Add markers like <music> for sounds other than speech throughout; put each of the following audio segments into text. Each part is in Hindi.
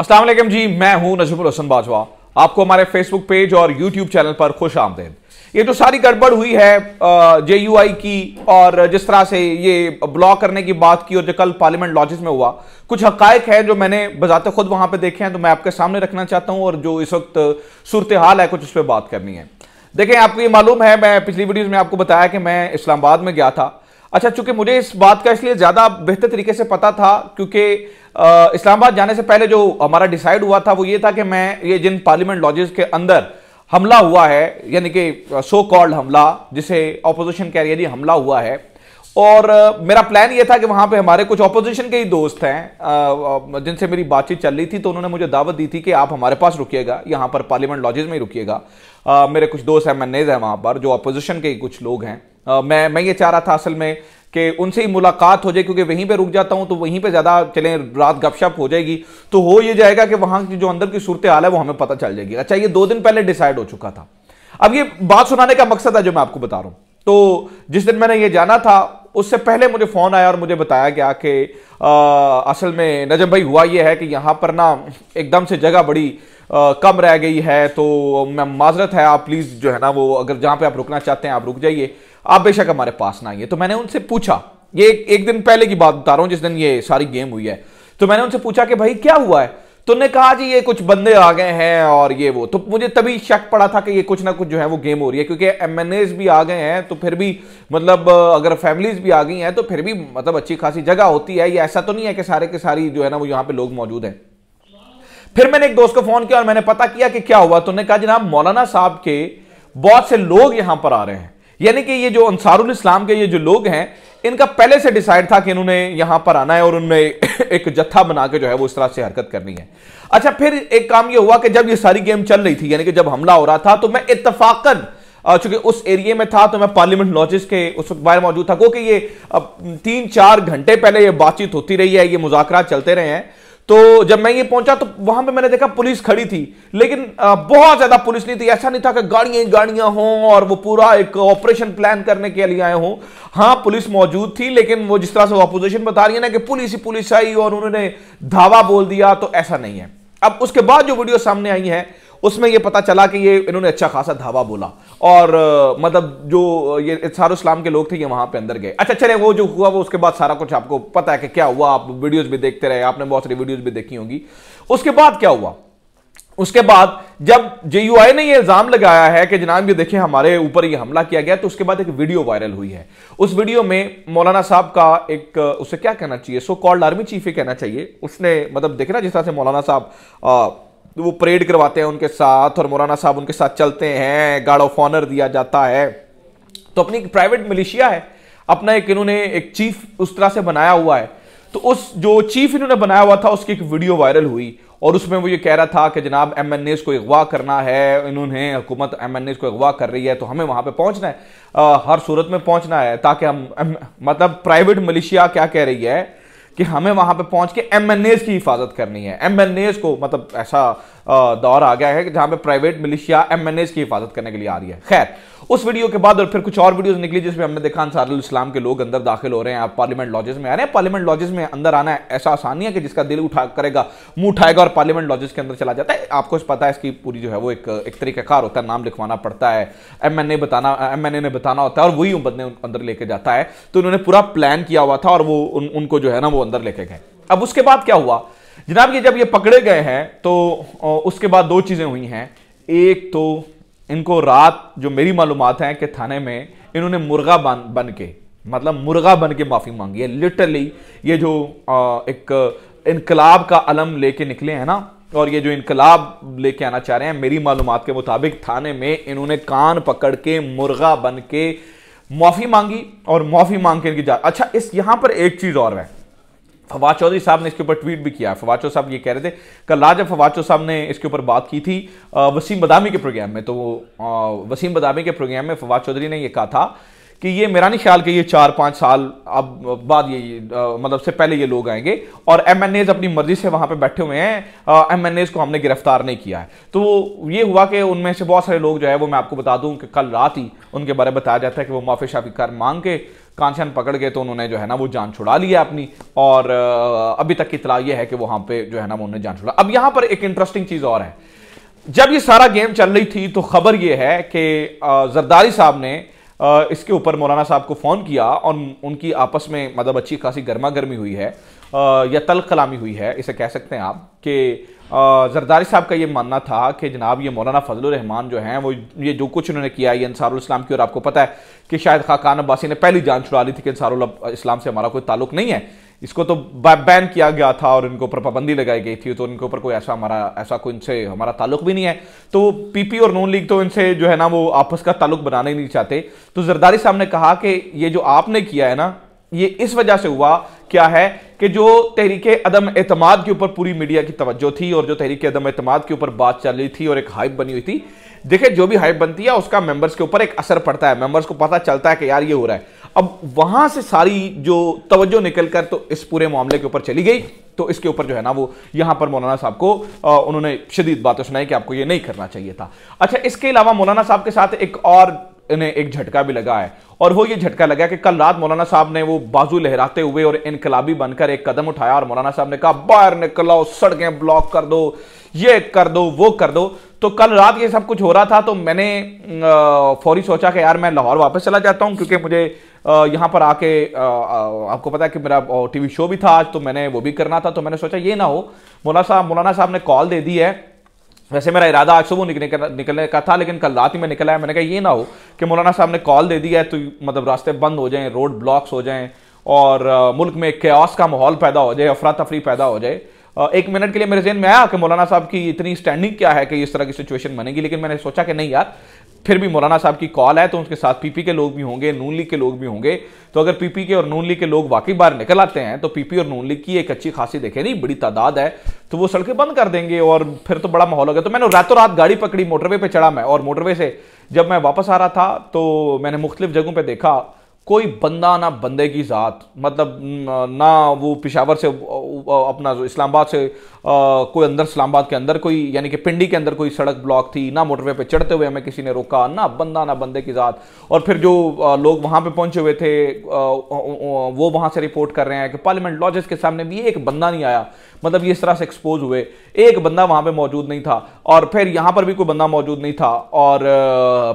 असलम जी मैं हूं नजीबुल हसन बाजवा आपको हमारे फेसबुक पेज और यूट्यूब चैनल पर खुश आमदेद ये जो सारी गड़बड़ हुई है जे यू आई की और जिस तरह से ये ब्लॉक करने की बात की और जो कल पार्लियामेंट लॉजिस में हुआ कुछ हकायक हैं जो मैंने बजात खुद वहां पे देखे हैं तो मैं आपके सामने रखना चाहता हूं और जो इस वक्त सूरत हाल है कुछ उस पर बात करनी है देखें आपको ये मालूम है मैं पिछली वीडियोज में आपको बताया कि मैं इस्लामाबाद में गया था अच्छा चूंकि मुझे इस बात का इसलिए ज़्यादा बेहतर तरीके से पता था क्योंकि इस्लामाबाद जाने से पहले जो हमारा डिसाइड हुआ था वो ये था कि मैं ये जिन पार्लियामेंट लॉजेस के अंदर हमला हुआ है यानी कि सो कॉल्ड हमला जिसे ऑपोजिशन कह रही है हमला हुआ है और मेरा प्लान ये था कि वहाँ पे हमारे कुछ ऑपोजिशन के ही दोस्त हैं जिनसे मेरी बातचीत चल रही थी तो उन्होंने मुझे दावत दी थी कि आप हमारे पास रुकिएगा यहाँ पर पार्लियामेंट लॉजेज में ही रुकिएगा मेरे कुछ दोस्त एम एन एज हैं वहाँ पर जो अपोजिशन के कुछ लोग हैं मैं मैं ये चाह रहा था असल में कि उनसे ही मुलाकात हो जाए क्योंकि वहीं पे रुक जाता हूं तो वहीं पे ज़्यादा चलें रात गपशप हो जाएगी तो हो ये जाएगा कि वहां की जो अंदर की सूरत हाल है वो हमें पता चल जाएगी अच्छा ये दो दिन पहले डिसाइड हो चुका था अब ये बात सुनाने का मकसद है जो मैं आपको बता रहा हूँ तो जिस दिन मैंने ये जाना था उससे पहले मुझे फ़ोन आया और मुझे बताया गया कि असल में नजम भाई हुआ ये है कि यहाँ पर ना एकदम से जगह बड़ी आ, कम रह गई है तो मैं माजरत है आप प्लीज़ जो है ना वो अगर जहाँ पे आप रुकना चाहते हैं आप रुक जाइए आप बेशक हमारे पास ना आइए तो मैंने उनसे पूछा ये एक, एक दिन पहले की बात बता रहा हूं जिस दिन ये सारी गेम हुई है तो मैंने उनसे पूछा कि भाई क्या हुआ है तो उन्होंने कहा जी ये कुछ बंदे आ गए हैं और ये वो तो मुझे तभी शक पड़ा था कि ये कुछ ना कुछ जो है वो गेम हो रही है क्योंकि एम भी आ गए हैं तो फिर भी मतलब अगर फैमिलीज भी आ गई हैं तो फिर भी मतलब अच्छी खासी जगह होती है ये ऐसा तो नहीं है कि सारे के सारी जो है ना वो यहाँ पे लोग मौजूद हैं फिर मैंने एक दोस्त को फोन किया और मैंने पता किया कि क्या हुआ तो उन्होंने कहा जनाब मौलाना साहब के बहुत से लोग यहां पर आ रहे हैं यानी कि ये जो अंसारुल इस्लाम के ये जो लोग हैं इनका पहले से डिसाइड था कि इन्होंने यहां पर आना है और उनमें <laughs> एक जत्था बना के जो है वो इस तरह से हरकत करनी है अच्छा फिर एक काम ये हुआ कि जब ये सारी गेम चल रही थी यानी कि जब हमला हो रहा था तो मैं इतफाकन चूंकि उस एरिए में था तो मैं पार्लियामेंट लॉजिस के उस वक्त बाहर मौजूद था क्योंकि ये तीन चार घंटे पहले ये बातचीत होती रही है ये मुजाकर चलते रहे हैं तो जब मैं ये पहुंचा तो वहां पे मैंने देखा पुलिस खड़ी थी लेकिन बहुत ज्यादा पुलिस नहीं थी ऐसा नहीं था कि गाड़ियां गाड़ियां हों और वो पूरा एक ऑपरेशन प्लान करने के लिए आए हों हाँ पुलिस मौजूद थी लेकिन वो जिस तरह से अपोजिशन बता रही है ना कि पुलिस ही पुलिस आई और उन्होंने धावा बोल दिया तो ऐसा नहीं है अब उसके बाद जो वीडियो सामने आई है उसमें यह पता चला कि ये इन्होंने अच्छा खासा धावा बोला और मतलब जो ये इसार इस्लाम के लोग थे ये वहां पे अंदर गए अच्छा चले वो जो हुआ वो उसके बाद सारा कुछ आपको पता है कि क्या हुआ आप वीडियोस भी देखते रहे आपने बहुत सारी वीडियोस भी देखी होंगी उसके बाद क्या हुआ उसके बाद जब आई ने यह इल्जाम लगाया है कि जनाब ये देखिए हमारे ऊपर ये हमला किया गया तो उसके बाद एक वीडियो वायरल हुई है उस वीडियो में मौलाना साहब का एक उसे क्या कहना चाहिए सो कॉल्ड आर्मी चीफ ही कहना चाहिए उसने मतलब देखे ना जिस तरह से मौलाना साहब तो वो परेड करवाते हैं उनके साथ और मौलाना साहब उनके साथ चलते हैं गार्ड ऑफ ऑनर दिया जाता है तो अपनी प्राइवेट मिलिशिया है अपना एक इन्होंने एक चीफ उस तरह से बनाया हुआ है तो उस जो चीफ इन्होंने बनाया हुआ था उसकी एक वीडियो वायरल हुई और उसमें वो ये कह रहा था कि जनाब एम एन एस को अगवा करना है इन्होंने हुकूमत एम एन एस को अगवा कर रही है तो हमें वहाँ पर पहुँचना है आ, हर सूरत में पहुँचना है ताकि हम मतलब प्राइवेट मलेशिया क्या कह रही है कि हमें वहां पे पहुंच के एम की हिफाजत करनी है एम को मतलब ऐसा दौर आ गया है कि जहां पे प्राइवेट मिलिशिया एम की हिफाजत करने के लिए आ रही है खैर उस वीडियो के बाद और फिर कुछ और वीडियोस निकली जिसमें हमने देखा अंसारुल इस्लाम के लोग अंदर दाखिल हो रहे हैं आप पार्लियामेंट लॉजेस में आ रहे हैं पार्लियामेंट लॉजेस में अंदर आना ऐसा आसान नहीं है कि जिसका दिल उठा करेगा मुंह उठाएगा और पार्लियामेंट लॉजेस के अंदर चला जाता है आपको पता है इसकी पूरी जो है वो एक एक तरीकाकार होता है नाम लिखवाना पड़ता है एम एन ए बताना एम एन ए ने बताना होता है और वही बंदे अंदर लेके जाता है तो उन्होंने पूरा प्लान किया हुआ था और वो उनको जो है ना वो अंदर लेके गए अब उसके बाद क्या हुआ जनाब ये जब ये पकड़े गए हैं तो उसके बाद दो चीज़ें हुई हैं एक तो इनको रात जो मेरी मालूम है कि थाने में इन्होंने मुर्गा बन बन के मतलब मुर्गा बन के माफ़ी मांगी है लिटरली ये जो एक इनकलाब का अलम लेके निकले हैं ना और ये जो इनकलाब लेके आना चाह रहे हैं मेरी मालूम के मुताबिक थाने में इन्होंने कान पकड़ के मुर्गा बन के माफ़ी मांगी और माफ़ी मांग के इनकी जा अच्छा इस यहां पर एक चीज़ और है फवाद चौधरी साहब ने इसके ऊपर ट्वीट भी किया फवाद चौधरी साहब ये कह रहे थे कल राजा जब फवाद चौधरी साहब ने इसके ऊपर बात की थी वसीम बदामी के प्रोग्राम में तो वसीम बदामी के प्रोग्राम में फवाद चौधरी ने यह कहा था कि ये मेरा नहीं ख्याल कि ये चार पाँच साल अब बाद ये मतलब से पहले ये लोग आएंगे और एम एन एज अपनी मर्जी से वहाँ पे बैठे हुए हैं एम एन एज को हमने गिरफ्तार नहीं किया है तो ये हुआ कि उनमें से बहुत सारे लोग जो है वो मैं आपको बता दूं कि कल रात ही उनके बारे में बताया जाता है कि वो माफी शाफी कर मांग के कांचन पकड़ गए तो उन्होंने जो है ना वो जान छुड़ा लिया अपनी और अभी तक की इतला यह है कि वहां पे जो है ना उन्होंने जान छुड़ा अब यहां पर एक इंटरेस्टिंग चीज और है जब ये सारा गेम चल रही थी तो खबर यह है कि जरदारी साहब ने इसके ऊपर मौलाना साहब को फोन किया और उनकी आपस में मतलब अच्छी खासी गर्मा गर्मी हुई है या तल कलामी हुई है इसे कह सकते हैं आप कि जरदारी साहब का ये मानना था कि जनाब ये मौलाना फजल रहमान जो हैं वो ये जो कुछ उन्होंने किया ये अंसारुल इस्लाम की और आपको पता है कि शायद खाकान अब्बासी ने पहली जान छुड़ा ली थी कि इंसार इस्लाम से हमारा कोई ताल्लुक नहीं है इसको तो बैन किया गया था और इनके ऊपर पाबंदी लगाई गई थी तो इनके ऊपर कोई ऐसा हमारा ऐसा कोई इनसे हमारा ताल्लुक भी नहीं है तो पीपी और नून लीग तो इनसे जो है ना वो आपस का ताल्लुक बनाना ही नहीं चाहते तो जरदारी साहब ने कहा कि ये जो आपने किया है ना ये इस वजह से हुआ क्या है कि जो तहरीक अदम अतमाद के ऊपर पूरी मीडिया की तवज्जो थी और जो तहरीक अदम अतमाद के ऊपर बात चल रही थी और एक हाइप बनी हुई थी देखिए जो भी हाइप बनती है उसका मेंबर्स के ऊपर एक असर पड़ता है मेंबर्स को पता चलता है कि यार ये हो रहा है अब वहां से सारी जो तवज्जो निकल कर तो इस पूरे मामले के ऊपर चली गई तो इसके ऊपर जो है ना वो यहां पर मौलाना साहब को आ, उन्होंने शदीद बातें सुनाई कि आपको ये नहीं करना चाहिए था अच्छा इसके अलावा मौलाना साहब के साथ एक और इन्हें एक झटका भी लगा है और वो ये झटका लगा कि कल रात मौलाना साहब ने वो बाजू लहराते हुए और इनकलाबी बनकर एक कदम उठाया और मौलाना साहब ने कहा बाहर निकलाओ सड़कें ब्लॉक कर दो ये कर दो वो कर दो तो कल रात ये सब कुछ हो रहा था तो मैंने फौरी सोचा कि यार मैं लाहौर वापस चला जाता हूँ क्योंकि मुझे यहाँ पर आके आपको पता है कि मेरा टीवी शो भी था आज तो मैंने वो भी करना था तो मैंने सोचा ये ना हो मौलाना साहब मौलाना साहब ने कॉल दे दी है वैसे मेरा इरादा आज सुबह निकलने निकलने का था लेकिन कल रात ही मैं निकला है मैंने कहा ये ना हो कि मौलाना साहब ने कॉल दे दिया है तो मतलब रास्ते बंद हो जाएं रोड ब्लॉक्स हो जाएं और मुल्क में क्यास का माहौल पैदा हो जाए अफरा तफरी पैदा हो जाए एक मिनट के लिए मेरे जहन में आया कि मौलाना साहब की इतनी स्टैंडिंग क्या है कि इस तरह की सिचुएशन बनेगी लेकिन मैंने सोचा कि नहीं यार फिर भी मौलाना साहब की कॉल है तो उनके साथ पीपी के लोग भी होंगे नून लीग के लोग भी होंगे तो अगर पीपी के और नून लीग के लोग वाकई बाहर निकल आते हैं तो पीपी और नून लीग की एक अच्छी खासी देखे नहीं बड़ी तादाद है तो वो सड़कें बंद कर देंगे और फिर तो बड़ा माहौल हो गया तो मैंने रातों रात गाड़ी पकड़ी मोटरवे पर चढ़ा मैं और मोटरवे से जब मैं वापस आ रहा था तो मैंने मुख्तलिफ जगहों पर देखा कोई बंदा ना बंदे की ज़ात मतलब ना वो पिशावर से अपना जो इस्लामाबाद से आ, कोई अंदर इस्लामाबाद के अंदर कोई यानी कि पिंडी के अंदर कोई सड़क ब्लॉक थी ना मोटरवे पे चढ़ते हुए हमें किसी ने रोका ना बंदा ना बंदे की ज़ात और फिर जो आ, लोग वहाँ पे पहुँचे हुए थे आ, वो वहाँ से रिपोर्ट कर रहे हैं कि पार्लियामेंट लॉजेस के सामने भी एक बंदा नहीं आया मतलब ये इस तरह से एक्सपोज हुए एक बंदा वहाँ पर मौजूद नहीं था और फिर यहाँ पर भी कोई बंदा मौजूद नहीं था और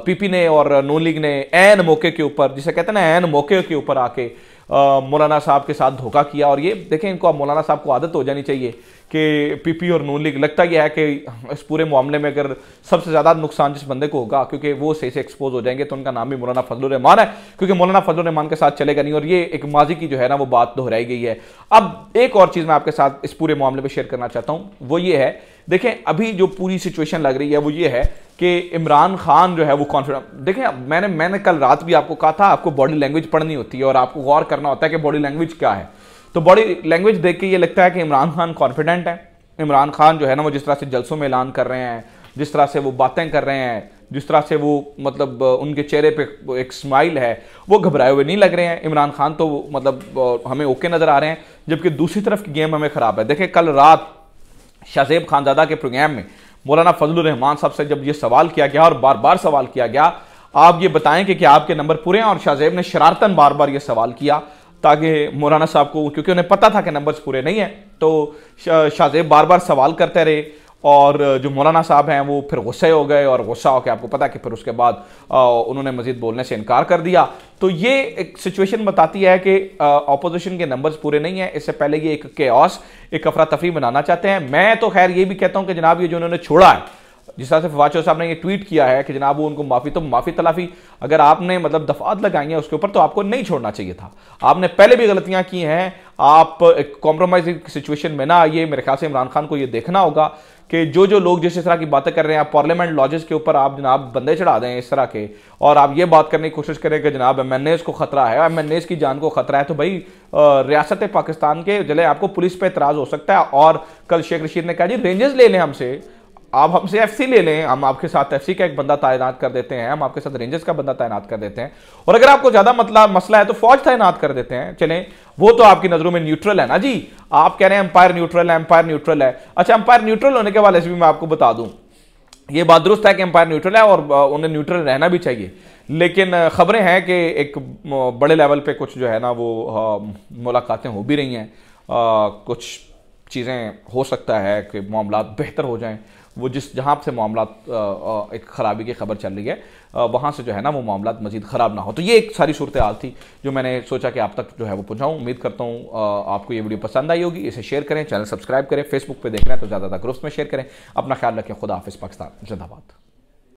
पीपी ने और नो लीग ने एन मौके के ऊपर जिसे कहते हैं ना एन मौके के ऊपर आके मौलाना साहब के साथ धोखा किया और ये देखें इनको अब मौलाना साहब को आदत हो जानी चाहिए कि पीपी और नून लीग लगता यह है कि इस पूरे मामले में अगर सबसे ज़्यादा नुकसान जिस बंदे को होगा क्योंकि वो सही से एक्सपोज हो जाएंगे तो उनका नाम भी मौलाना फजलरहमान है क्योंकि मौलाना फजलरहमान के साथ चलेगा नहीं और ये एक माजी की जो है ना वो बात दोहराई गई है अब एक और चीज़ मैं आपके साथ इस पूरे मामले में शेयर करना चाहता हूँ वो ये है देखें अभी जो पूरी सिचुएशन लग रही है वो ये है कि इमरान खान जो है वो कॉन्फिडेंट देखें मैंने मैंने कल रात भी आपको कहा था आपको बॉडी लैंग्वेज पढ़नी होती है और आपको गौर करना होता है कि बॉडी लैंग्वेज क्या है तो बॉडी लैंग्वेज देख के ये लगता है कि इमरान खान कॉन्फिडेंट है इमरान खान जो है ना वो जिस तरह से जलसों में ऐलान कर रहे हैं जिस तरह से वो बातें कर रहे हैं जिस तरह से वो मतलब उनके चेहरे पे एक स्माइल है वो घबराए हुए नहीं लग रहे हैं इमरान खान तो मतलब हमें ओके नज़र आ रहे हैं जबकि दूसरी तरफ की गेम हमें ख़राब है देखें कल रात शाहजेब खानजादा के प्रोग्राम में मौलाना फजल रहमान साहब से जब ये सवाल किया गया और बार बार सवाल किया गया आप ये बताएं कि क्या आपके नंबर पूरे हैं और शाहजेब ने शरारतन बार बार ये सवाल किया ताकि मौलाना साहब को क्योंकि उन्हें पता था कि नंबर्स पूरे नहीं हैं तो शाहजेब बार बार सवाल करते रहे और जो मौलाना साहब हैं वो फिर गुस्से हो गए और गुस्सा होकर आपको पता कि फिर उसके बाद उन्होंने मजीद बोलने से इनकार कर दिया तो ये एक सिचुएशन बताती है कि अपोजिशन के नंबर्स पूरे नहीं हैं इससे पहले ये एक के एक अफरा तफरी बनाना चाहते हैं मैं तो खैर ये भी कहता हूँ कि जनाब ये जो उन्होंने छोड़ा है जिस तरह से फवाद चौधरी साहब ने ये ट्वीट किया है कि जनाब वो उनको माफ़ी तो माफ़ी तलाफ़ी अगर आपने मतलब दफात लगाई है उसके ऊपर तो आपको नहीं छोड़ना चाहिए था आपने पहले भी गलतियाँ की हैं आप एक कॉम्प्रोमाइज सिचुएशन में ना आइए मेरे ख्याल से इमरान खान को ये देखना होगा कि जो जो लोग जिस तरह की बातें कर रहे हैं आप पार्लियामेंट लॉजेस के ऊपर आप जनाब बंदे चढ़ा दें इस तरह के और आप ये बात करने की कोशिश करें कि जनाब एम एन एस को खतरा है एम एन एस की जान को खतरा है तो भाई रियासत पाकिस्तान के जले आपको पुलिस पर एतराज़ हो सकता है और कल शेख रशीद ने कहा जी रेंजेस ले लें हमसे आप हमसे एफ ले लें हम आपके साथ एफ का एक बंदा तैनात कर देते हैं हम आपके साथ रेंजर्स का बंदा तैनात कर देते हैं और अगर आपको ज्यादा मतलब मसला है तो फौज तैनात कर देते हैं चलें वो तो आपकी नजरों में न्यूट्रल है ना जी आप कह रहे हैं एम्पायर न्यूट्रल है एम्पायर न्यूट्रल है अच्छा एम्पायर न्यूट्रल होने के वाले से भी मैं आपको बता दूं ये बात दुरुस्त है कि एम्पायर न्यूट्रल है और उन्हें न्यूट्रल रहना भी चाहिए लेकिन खबरें हैं कि एक बड़े लेवल पे कुछ जो है ना वो मुलाकातें हो भी रही हैं कुछ चीज़ें हो सकता है कि मामला बेहतर हो जाएं वो जिस जहाँ से मामला एक ख़राबी की खबर चल रही है वहाँ से जो है ना वो मामला मजीद ख़राब ना हो तो ये एक सारी सूरत हाल थी जो मैंने सोचा कि आप तक जो है वो पहुँचाऊँ उम्मीद करता हूँ आपको ये वीडियो पसंद आई होगी इसे शेयर करें चैनल सब्सक्राइब करें फेसबुक पर देख रहे हैं तो ज़्यादातर ग्रुप्स में शेयर करें अपना ख्याल रखें खुदा हाफ पाकिस्तान जिंदाबाद